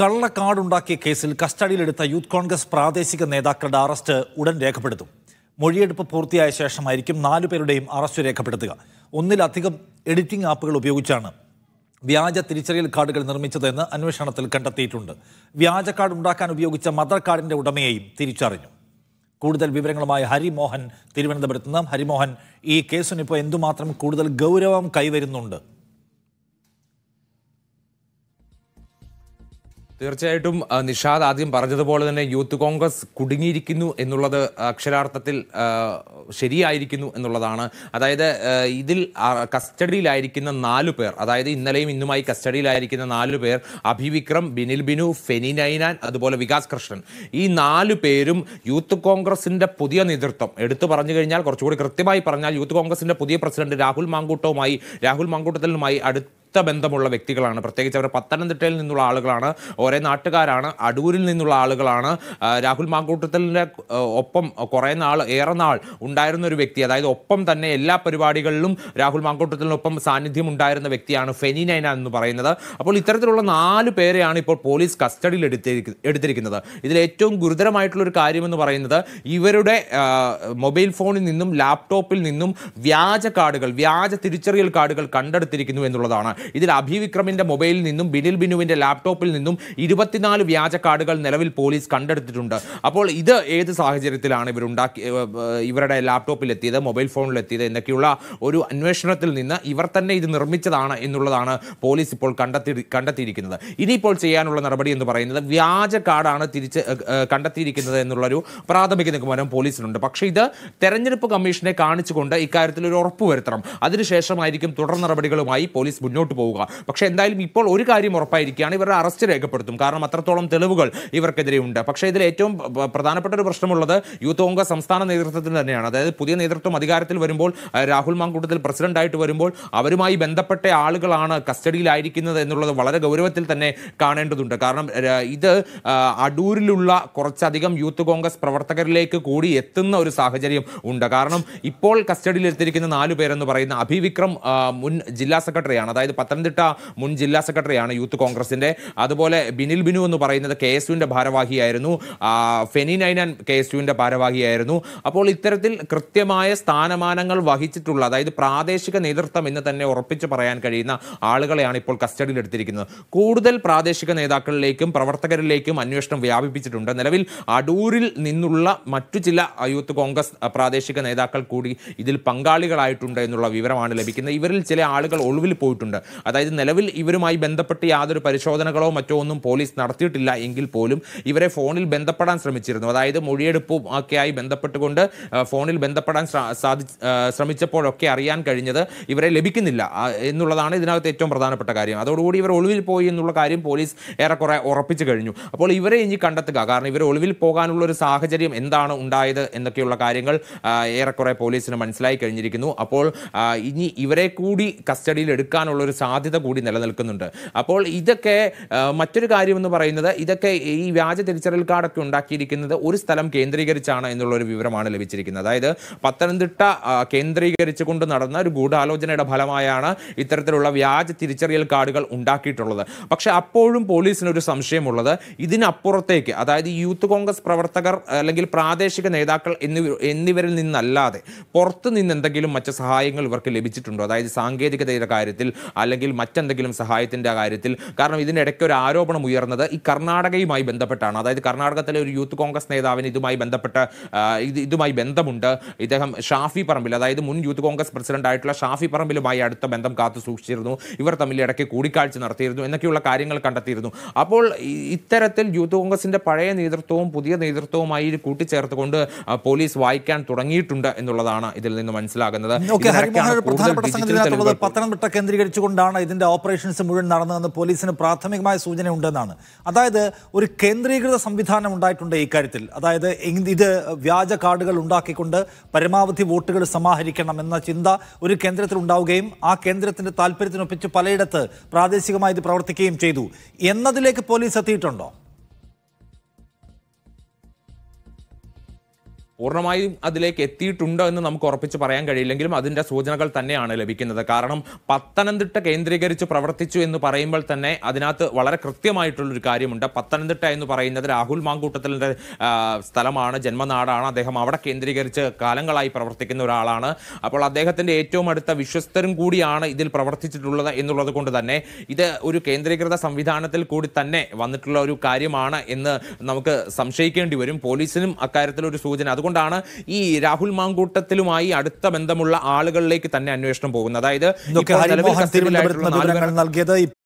കള്ളക്കാടുണ്ടാക്കിയ കേസിൽ കസ്റ്റഡിയിലെടുത്ത യൂത്ത് കോൺഗ്രസ് പ്രാദേശിക നേതാക്കളുടെ അറസ്റ്റ് ഉടൻ രേഖപ്പെടുത്തും മൊഴിയെടുപ്പ് പൂർത്തിയായ ശേഷമായിരിക്കും നാലു പേരുടെയും അറസ്റ്റ് രേഖപ്പെടുത്തുക ഒന്നിലധികം എഡിറ്റിംഗ് ആപ്പുകൾ ഉപയോഗിച്ചാണ് വ്യാജ തിരിച്ചറിയൽ കാർഡുകൾ നിർമ്മിച്ചതെന്ന് അന്വേഷണത്തിൽ കണ്ടെത്തിയിട്ടുണ്ട് വ്യാജ കാർഡ് ഉണ്ടാക്കാൻ ഉപയോഗിച്ച മദർ കാർഡിന്റെ ഉടമയെയും തിരിച്ചറിഞ്ഞു കൂടുതൽ വിവരങ്ങളുമായി ഹരിമോഹൻ തിരുവനന്തപുരത്ത് നിന്നും ഹരിമോഹൻ ഈ കേസിനിപ്പോൾ എന്തുമാത്രം കൂടുതൽ ഗൗരവം കൈവരുന്നുണ്ട് തീർച്ചയായിട്ടും നിഷാദ് ആദ്യം പറഞ്ഞതുപോലെ തന്നെ യൂത്ത് കോൺഗ്രസ് കുടുങ്ങിയിരിക്കുന്നു എന്നുള്ളത് അക്ഷരാർത്ഥത്തിൽ ശരിയായിരിക്കുന്നു എന്നുള്ളതാണ് അതായത് ഇതിൽ കസ്റ്റഡിയിലായിരിക്കുന്ന നാല് പേർ അതായത് ഇന്നലെയും ഇന്നുമായി കസ്റ്റഡിയിലായിരിക്കുന്ന നാല് പേർ അഭിവിക്രം ബിനിൽ ബിനു ഫെനി നൈനാൻ അതുപോലെ വികാസ് കൃഷ്ണൻ ഈ നാല് പേരും യൂത്ത് കോൺഗ്രസിൻ്റെ പുതിയ നേതൃത്വം എടുത്തു പറഞ്ഞു കഴിഞ്ഞാൽ കുറച്ചുകൂടി കൃത്യമായി പറഞ്ഞാൽ യൂത്ത് കോൺഗ്രസിൻ്റെ പുതിയ പ്രസിഡന്റ് രാഹുൽ മാങ്കൂട്ടവുമായി രാഹുൽ മാങ്കൂട്ടത്തിലുമായി അടുത്ത രക്തബന്ധമുള്ള വ്യക്തികളാണ് പ്രത്യേകിച്ച് അവർ പത്തനംതിട്ടയിൽ നിന്നുള്ള ആളുകളാണ് ഒരേ നാട്ടുകാരാണ് അടൂരിൽ നിന്നുള്ള ആളുകളാണ് രാഹുൽ മാങ്കൂട്ടത്തിലിൻ്റെ ഒപ്പം കുറേ നാൾ ഏറെ നാൾ ഉണ്ടായിരുന്ന ഒരു വ്യക്തി അതായത് ഒപ്പം തന്നെ എല്ലാ പരിപാടികളിലും രാഹുൽ മാങ്കൂട്ടത്തിനൊപ്പം സാന്നിധ്യം ഉണ്ടായിരുന്ന വ്യക്തിയാണ് ഫെനിനൈന എന്ന് പറയുന്നത് അപ്പോൾ ഇത്തരത്തിലുള്ള നാല് പേരെയാണ് ഇപ്പോൾ പോലീസ് കസ്റ്റഡിയിൽ എടുത്തിരിക്കുന്നത് എടുത്തിരിക്കുന്നത് ഇതിൽ ഏറ്റവും ഒരു കാര്യമെന്ന് പറയുന്നത് ഇവരുടെ മൊബൈൽ ഫോണിൽ നിന്നും ലാപ്ടോപ്പിൽ നിന്നും വ്യാജ കാർഡുകൾ വ്യാജ തിരിച്ചറിയൽ കാർഡുകൾ കണ്ടെടുത്തിരിക്കുന്നു എന്നുള്ളതാണ് ഇതിൽ അഭിവിക്രമിന്റെ മൊബൈലിൽ നിന്നും ബിനിൽ ബിനുവിന്റെ ലാപ്ടോപ്പിൽ നിന്നും ഇരുപത്തിനാല് വ്യാജ കാർഡുകൾ നിലവിൽ പോലീസ് കണ്ടെടുത്തിട്ടുണ്ട് അപ്പോൾ ഇത് ഏത് സാഹചര്യത്തിലാണ് ഇവരുണ്ടാക്കി ഇവരുടെ ലാപ്ടോപ്പിൽ എത്തിയത് മൊബൈൽ ഫോണിൽ എത്തിയത് എന്നൊക്കെയുള്ള ഒരു അന്വേഷണത്തിൽ നിന്ന് ഇവർ തന്നെ ഇത് നിർമ്മിച്ചതാണ് എന്നുള്ളതാണ് പോലീസ് ഇപ്പോൾ കണ്ടെത്തി കണ്ടെത്തിയിരിക്കുന്നത് ഇനിയിപ്പോൾ ചെയ്യാനുള്ള നടപടി എന്ന് പറയുന്നത് വ്യാജ കാർഡാണ് തിരിച്ച് കണ്ടെത്തിയിരിക്കുന്നത് എന്നുള്ളൊരു പ്രാഥമിക നിഗമനം പോലീസിനുണ്ട് പക്ഷേ ഇത് തെരഞ്ഞെടുപ്പ് കമ്മീഷനെ കാണിച്ചുകൊണ്ട് ഇക്കാര്യത്തിൽ ഒരു ഉറപ്പ് വരുത്തണം അതിനുശേഷമായിരിക്കും തുടർ നടപടികളുമായി പോലീസ് മുന്നോട്ട് മുന്നോട്ട് പോവുക പക്ഷെ എന്തായാലും ഇപ്പോൾ ഒരു കാര്യം ഉറപ്പായിരിക്കുകയാണ് ഇവരുടെ അറസ്റ്റ് രേഖപ്പെടുത്തും കാരണം അത്രത്തോളം തെളിവുകൾ ഇവർക്കെതിരെ ഉണ്ട് പക്ഷേ ഇതിൽ ഏറ്റവും പ്രധാനപ്പെട്ട ഒരു പ്രശ്നമുള്ളത് യൂത്ത് കോൺഗ്രസ് സംസ്ഥാന നേതൃത്വത്തിന് തന്നെയാണ് അതായത് പുതിയ നേതൃത്വം അധികാരത്തിൽ വരുമ്പോൾ രാഹുൽ മാങ്കൂട്ടത്തിൽ പ്രസിഡന്റായിട്ട് വരുമ്പോൾ അവരുമായി ബന്ധപ്പെട്ട ആളുകളാണ് കസ്റ്റഡിയിലായിരിക്കുന്നത് എന്നുള്ളത് വളരെ ഗൗരവത്തിൽ തന്നെ കാണേണ്ടതുണ്ട് കാരണം ഇത് അടൂരിലുള്ള കുറച്ചധികം യൂത്ത് കോൺഗ്രസ് പ്രവർത്തകരിലേക്ക് കൂടി എത്തുന്ന ഒരു സാഹചര്യം ഉണ്ട് കാരണം ഇപ്പോൾ കസ്റ്റഡിയിൽ എത്തിയിരിക്കുന്ന നാലു പേരെന്ന് പറയുന്ന അഭിവിക്രം മുൻ ജില്ലാ സെക്രട്ടറിയാണ് അതായത് പത്തനംതിട്ട മുൻ ജില്ലാ സെക്രട്ടറിയാണ് യൂത്ത് കോൺഗ്രസിന്റെ അതുപോലെ ബിനിൽ ബിനു എന്ന് പറയുന്നത് കെ എസ് യുവിന്റെ ഭാരവാഹിയായിരുന്നു ഫെനി നൈനാൻ കെ എസ് യുവിന്റെ ഭാരവാഹിയായിരുന്നു അപ്പോൾ ഇത്തരത്തിൽ കൃത്യമായ സ്ഥാനമാനങ്ങൾ വഹിച്ചിട്ടുള്ള അതായത് പ്രാദേശിക നേതൃത്വം എന്ന് തന്നെ ഉറപ്പിച്ച് പറയാൻ കഴിയുന്ന ആളുകളെയാണ് ഇപ്പോൾ കസ്റ്റഡിയിലെടുത്തിരിക്കുന്നത് കൂടുതൽ പ്രാദേശിക നേതാക്കളിലേക്കും പ്രവർത്തകരിലേക്കും അന്വേഷണം വ്യാപിപ്പിച്ചിട്ടുണ്ട് നിലവിൽ അടൂരിൽ നിന്നുള്ള മറ്റു ചില യൂത്ത് കോൺഗ്രസ് പ്രാദേശിക നേതാക്കൾ കൂടി ഇതിൽ പങ്കാളികളായിട്ടുണ്ട് എന്നുള്ള വിവരമാണ് ലഭിക്കുന്നത് ഇവരിൽ ചില ആളുകൾ ഒളിവിൽ പോയിട്ടുണ്ട് അതായത് നിലവിൽ ഇവരുമായി ബന്ധപ്പെട്ട് യാതൊരു പരിശോധനകളോ മറ്റോ ഒന്നും പോലീസ് നടത്തിയിട്ടില്ല എങ്കിൽ പോലും ഇവരെ ഫോണിൽ ബന്ധപ്പെടാൻ ശ്രമിച്ചിരുന്നു അതായത് മൊഴിയെടുപ്പും ഒക്കെയായി ബന്ധപ്പെട്ടുകൊണ്ട് ഫോണിൽ ബന്ധപ്പെടാൻ സാധി ശ്രമിച്ചപ്പോഴൊക്കെ അറിയാൻ കഴിഞ്ഞത് ഇവരെ ലഭിക്കുന്നില്ല എന്നുള്ളതാണ് ഇതിനകത്ത് ഏറ്റവും പ്രധാനപ്പെട്ട കാര്യം അതോടുകൂടി ഇവർ ഒളിവിൽ പോയി എന്നുള്ള കാര്യം പോലീസ് ഏറെക്കുറെ ഉറപ്പിച്ചു കഴിഞ്ഞു അപ്പോൾ ഇവരെ ഇനി കണ്ടെത്തുക കാരണം ഇവർ ഒളിവിൽ പോകാനുള്ള ഒരു സാഹചര്യം എന്താണ് ഉണ്ടായത് എന്നൊക്കെയുള്ള കാര്യങ്ങൾ ഏറെക്കുറെ പോലീസിന് മനസ്സിലായി കഴിഞ്ഞിരിക്കുന്നു അപ്പോൾ ഇനി ഇവരെ കൂടി കസ്റ്റഡിയിൽ എടുക്കാനുള്ള സാധ്യത കൂടി നിലനിൽക്കുന്നുണ്ട് അപ്പോൾ ഇതൊക്കെ മറ്റൊരു കാര്യമെന്ന് പറയുന്നത് ഇതൊക്കെ ഈ വ്യാജ തിരിച്ചറിയൽ കാർഡൊക്കെ ഉണ്ടാക്കിയിരിക്കുന്നത് ഒരു സ്ഥലം കേന്ദ്രീകരിച്ചാണ് എന്നുള്ളൊരു വിവരമാണ് ലഭിച്ചിരിക്കുന്നത് അതായത് പത്തനംതിട്ട കൊണ്ട് നടന്ന ഒരു ഗൂഢാലോചനയുടെ ഫലമായാണ് ഇത്തരത്തിലുള്ള വ്യാജ തിരിച്ചറിയൽ കാർഡുകൾ ഉണ്ടാക്കിയിട്ടുള്ളത് പക്ഷേ അപ്പോഴും പോലീസിനൊരു സംശയമുള്ളത് ഇതിനപ്പുറത്തേക്ക് അതായത് യൂത്ത് കോൺഗ്രസ് പ്രവർത്തകർ അല്ലെങ്കിൽ പ്രാദേശിക നേതാക്കൾ എന്നിവ എന്നിവരിൽ നിന്നല്ലാതെ പുറത്തു നിന്ന് എന്തെങ്കിലും മറ്റ് സഹായങ്ങൾ ഇവർക്ക് ലഭിച്ചിട്ടുണ്ടോ അതായത് സാങ്കേതികതയുടെ കാര്യത്തിൽ അല്ലെങ്കിൽ മറ്റെന്തെങ്കിലും സഹായത്തിൻ്റെ കാര്യത്തിൽ കാരണം ഇതിനിടയ്ക്ക് ഒരു ആരോപണം ഉയർന്നത് ഈ കർണാടകയുമായി ബന്ധപ്പെട്ടാണ് അതായത് കർണാടകത്തിലെ ഒരു യൂത്ത് കോൺഗ്രസ് നേതാവിന് ഇതുമായി ബന്ധപ്പെട്ട് ഇത് ഇതുമായി ബന്ധമുണ്ട് ഇദ്ദേഹം ഷാഫി പറമ്പിൽ അതായത് മുൻ യൂത്ത് കോൺഗ്രസ് പ്രസിഡന്റ് ആയിട്ടുള്ള ഷാഫി പറമ്പിലുമായി അടുത്ത ബന്ധം കാത്തു സൂക്ഷിച്ചിരുന്നു ഇവർ തമ്മിൽ ഇടയ്ക്ക് കൂടിക്കാഴ്ച നടത്തിയിരുന്നു എന്നൊക്കെയുള്ള കാര്യങ്ങൾ കണ്ടെത്തിയിരുന്നു അപ്പോൾ ഇത്തരത്തിൽ യൂത്ത് കോൺഗ്രസിന്റെ പഴയ നേതൃത്വവും പുതിയ നേതൃത്വവുമായി കൂട്ടിച്ചേർത്തുകൊണ്ട് പോലീസ് വായിക്കാൻ തുടങ്ങിയിട്ടുണ്ട് എന്നുള്ളതാണ് ഇതിൽ നിന്ന് മനസ്സിലാകുന്നത് പത്തനംതിട്ട കേന്ദ്രീകരിച്ചുകൊണ്ട് കൊണ്ടാണ് ഇതിൻ്റെ ഓപ്പറേഷൻസ് മുഴുവൻ നടന്നതെന്ന് പോലീസിന് പ്രാഥമികമായ സൂചനയുണ്ടെന്നാണ് അതായത് ഒരു കേന്ദ്രീകൃത സംവിധാനം ഉണ്ടായിട്ടുണ്ട് ഇക്കാര്യത്തിൽ അതായത് ഇത് വ്യാജ കാർഡുകൾ ഉണ്ടാക്കിക്കൊണ്ട് പരമാവധി വോട്ടുകൾ സമാഹരിക്കണം എന്ന ചിന്ത ഒരു കേന്ദ്രത്തിൽ ഉണ്ടാവുകയും ആ കേന്ദ്രത്തിൻ്റെ താല്പര്യത്തിനൊപ്പിച്ച് പലയിടത്ത് പ്രാദേശികമായി ഇത് പ്രവർത്തിക്കുകയും ചെയ്തു എന്നതിലേക്ക് പോലീസ് എത്തിയിട്ടുണ്ടോ പൂർണ്ണമായും അതിലേക്ക് എത്തിയിട്ടുണ്ടോ എന്ന് നമുക്ക് ഉറപ്പിച്ച് പറയാൻ കഴിയില്ലെങ്കിലും അതിൻ്റെ സൂചനകൾ തന്നെയാണ് ലഭിക്കുന്നത് കാരണം പത്തനംതിട്ട കേന്ദ്രീകരിച്ച് പ്രവർത്തിച്ചു എന്ന് പറയുമ്പോൾ തന്നെ അതിനകത്ത് വളരെ കൃത്യമായിട്ടുള്ളൊരു കാര്യമുണ്ട് പത്തനംതിട്ട എന്ന് പറയുന്നത് രാഹുൽ മാങ്കൂട്ടത്തിൻ്റെ സ്ഥലമാണ് ജന്മനാടാണ് അദ്ദേഹം അവിടെ കേന്ദ്രീകരിച്ച് കാലങ്ങളായി പ്രവർത്തിക്കുന്ന ഒരാളാണ് അപ്പോൾ അദ്ദേഹത്തിൻ്റെ ഏറ്റവും അടുത്ത വിശ്വസ്തരും കൂടിയാണ് ഇതിൽ പ്രവർത്തിച്ചിട്ടുള്ളത് എന്നുള്ളത് കൊണ്ട് തന്നെ ഇത് ഒരു കേന്ദ്രീകൃത സംവിധാനത്തിൽ കൂടി തന്നെ വന്നിട്ടുള്ള ഒരു കാര്യമാണ് എന്ന് നമുക്ക് സംശയിക്കേണ്ടി വരും പോലീസിനും അക്കാര്യത്തിലൊരു ഒരു സൂചന അതുകൊണ്ട് അതുകൊണ്ടാണ് ഈ രാഹുൽ മാങ്കൂട്ടത്തിലുമായി അടുത്ത ബന്ധമുള്ള ആളുകളിലേക്ക് തന്നെ അന്വേഷണം പോകുന്നത് അതായത്